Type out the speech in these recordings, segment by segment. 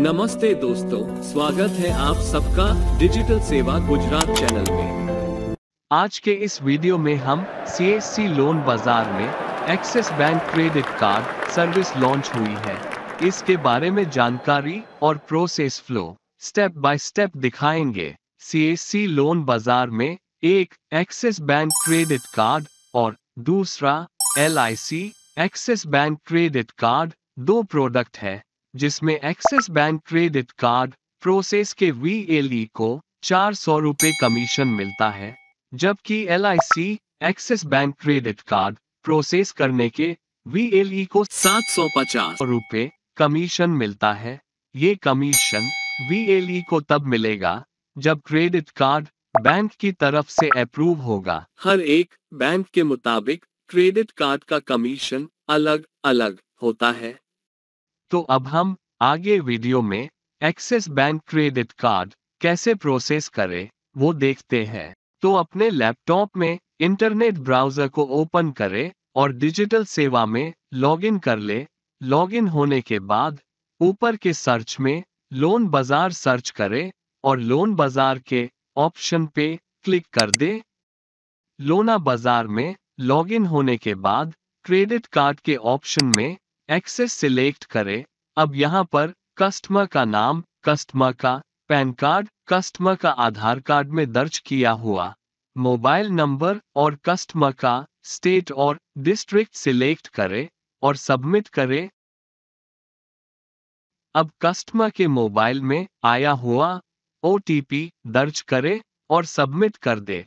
नमस्ते दोस्तों स्वागत है आप सबका डिजिटल सेवा गुजरात चैनल में आज के इस वीडियो में हम सी लोन बाजार में Axis bank credit card service launch हुई है इसके बारे में जानकारी और process flow step by step दिखाएंगे सी लोन बाजार में एक एक्सिस बैंक क्रेडिट कार्ड और दूसरा L I Axis bank credit card दो प्रोडक्ट है जिसमें Axis bank credit card process के वी e को चार सौ रूपए कमीशन मिलता है जबकि L I C Axis bank credit card process करने के वी e को सात सौ पचास रूपए कमीशन मिलता है ये कमीशन वी e को तब मिलेगा जब क्रेडिट कार्ड बैंक की तरफ से अप्रूव होगा हर एक बैंक के मुताबिक क्रेडिट कार्ड का कमीशन अलग अलग होता है तो अब हम आगे वीडियो में एक्सेस बैंक क्रेडिट कार्ड कैसे प्रोसेस करें वो देखते हैं तो अपने लैपटॉप में इंटरनेट ब्राउजर को ओपन करें और डिजिटल सेवा में लॉगिन कर ले लॉगिन होने के बाद ऊपर के सर्च में लोन बाजार सर्च करें और लोन बाजार के ऑप्शन पे क्लिक कर दे लोना बाजार में लॉगिन होने के बाद क्रेडिट कार्ड के ऑप्शन में एक्सेस सिलेक्ट करें अब यहाँ पर कस्टमर का नाम कस्टमर का पैन कार्ड कस्टमर का आधार कार्ड में दर्ज किया हुआ मोबाइल नंबर और कस्टमर का स्टेट और डिस्ट्रिक्ट सिलेक्ट करें और सबमिट करें अब कस्टमर के मोबाइल में आया हुआ ओ दर्ज करें और सबमिट कर दे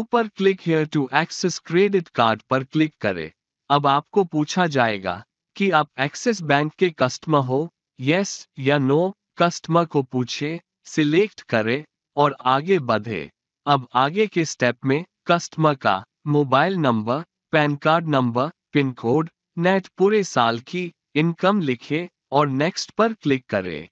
ऊपर click here to access credit card पर क्लिक करें अब आपको पूछा जाएगा कि आप एक्सिस बैंक के कस्टमर हो यस या नो कस्टमर को पूछे सिलेक्ट करें और आगे बढ़े अब आगे के स्टेप में कस्टमर का mobile number PAN card number pin code net पूरे साल की इनकम लिखे और नेक्स्ट पर क्लिक करें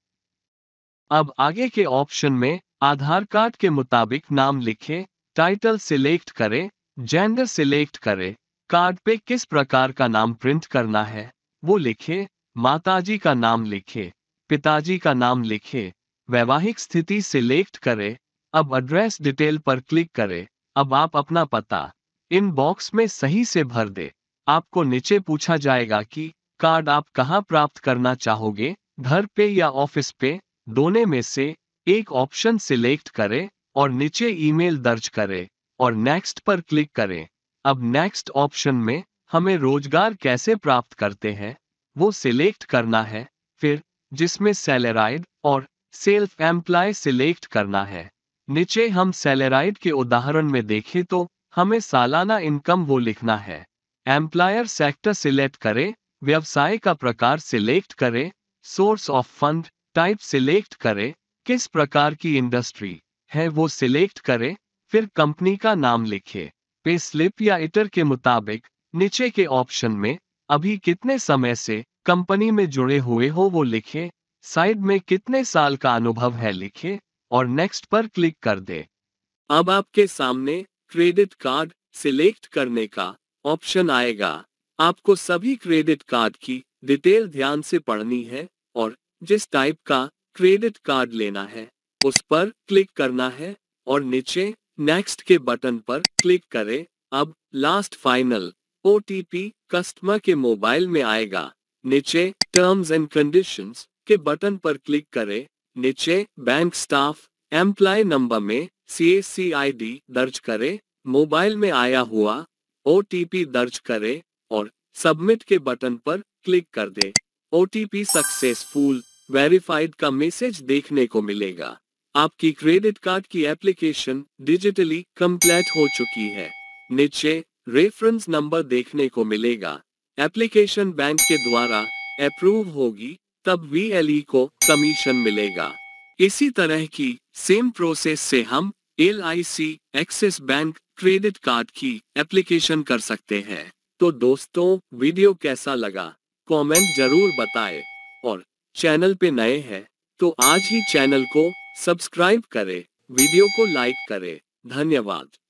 अब आगे के ऑप्शन में आधार कार्ड के मुताबिक नाम लिखे टाइटल सिलेक्ट करें जेंडर सिलेक्ट करें कार्ड पे किस प्रकार का नाम प्रिंट करना है वो लिखे माताजी का नाम लिखे पिताजी का नाम लिखे वैवाहिक स्थिति सिलेक्ट करें अब एड्रेस डिटेल पर क्लिक करें अब आप अपना पता इन बॉक्स में सही से भर दे आपको नीचे पूछा जाएगा कि कार्ड आप कहाँ प्राप्त करना चाहोगे घर पे या ऑफिस पे दोनों में से एक ऑप्शन सिलेक्ट करें और नीचे ईमेल दर्ज करें और नेक्स्ट पर क्लिक करें अब नेक्स्ट ऑप्शन में हमें रोजगार कैसे प्राप्त करते हैं वो सिलेक्ट करना है फिर जिसमें सेलेराइड और सेल्फ एम्प्लॉय सिलेक्ट करना है नीचे हम सेलेराइड के उदाहरण में देखें तो हमें सालाना इनकम वो लिखना है एम्प्लायर सेक्टर सिलेक्ट करें व्यवसाय का प्रकार सिलेक्ट करें source of fund type select करें किस प्रकार की इंडस्ट्री है वो सिलेक्ट करें फिर कंपनी का नाम लिखें पे स्लिप या इटर के मुताबिक नीचे के ऑप्शन में अभी कितने समय से कंपनी में जुड़े हुए हो वो लिखें साइड में कितने साल का अनुभव है लिखें और नेक्स्ट पर क्लिक कर दे अब आपके सामने क्रेडिट कार्ड सिलेक्ट करने का ऑप्शन आएगा आपको सभी क्रेडिट कार्ड की डिटेल ध्यान से पढ़नी है और जिस टाइप का क्रेडिट कार्ड लेना है उस पर क्लिक करना है और नीचे नेक्स्ट के बटन पर क्लिक करें अब लास्ट फाइनल ओ कस्टमर के मोबाइल में आएगा नीचे टर्म्स एंड कंडीशंस के बटन पर क्लिक करें नीचे बैंक स्टाफ एम्प्लॉय नंबर में सी दर्ज करें मोबाइल में आया हुआ ओ दर्ज करें और सबमिट के बटन पर क्लिक कर दे ओ सक्सेसफुल वेरीफाइड का मैसेज देखने को मिलेगा आपकी क्रेडिट कार्ड की एप्लीकेशन डिजिटली कम्प्लीट हो चुकी है नीचे रेफरेंस नंबर देखने को मिलेगा एप्लीकेशन बैंक के द्वारा अप्रूव होगी तब वी e को कमीशन मिलेगा इसी तरह की सेम प्रोसेस से हम L Axis bank credit card की एप्लीकेशन कर सकते हैं तो दोस्तों वीडियो कैसा लगा कमेंट जरूर बताएं और चैनल पे नए हैं तो आज ही चैनल को सब्सक्राइब करें वीडियो को लाइक करें धन्यवाद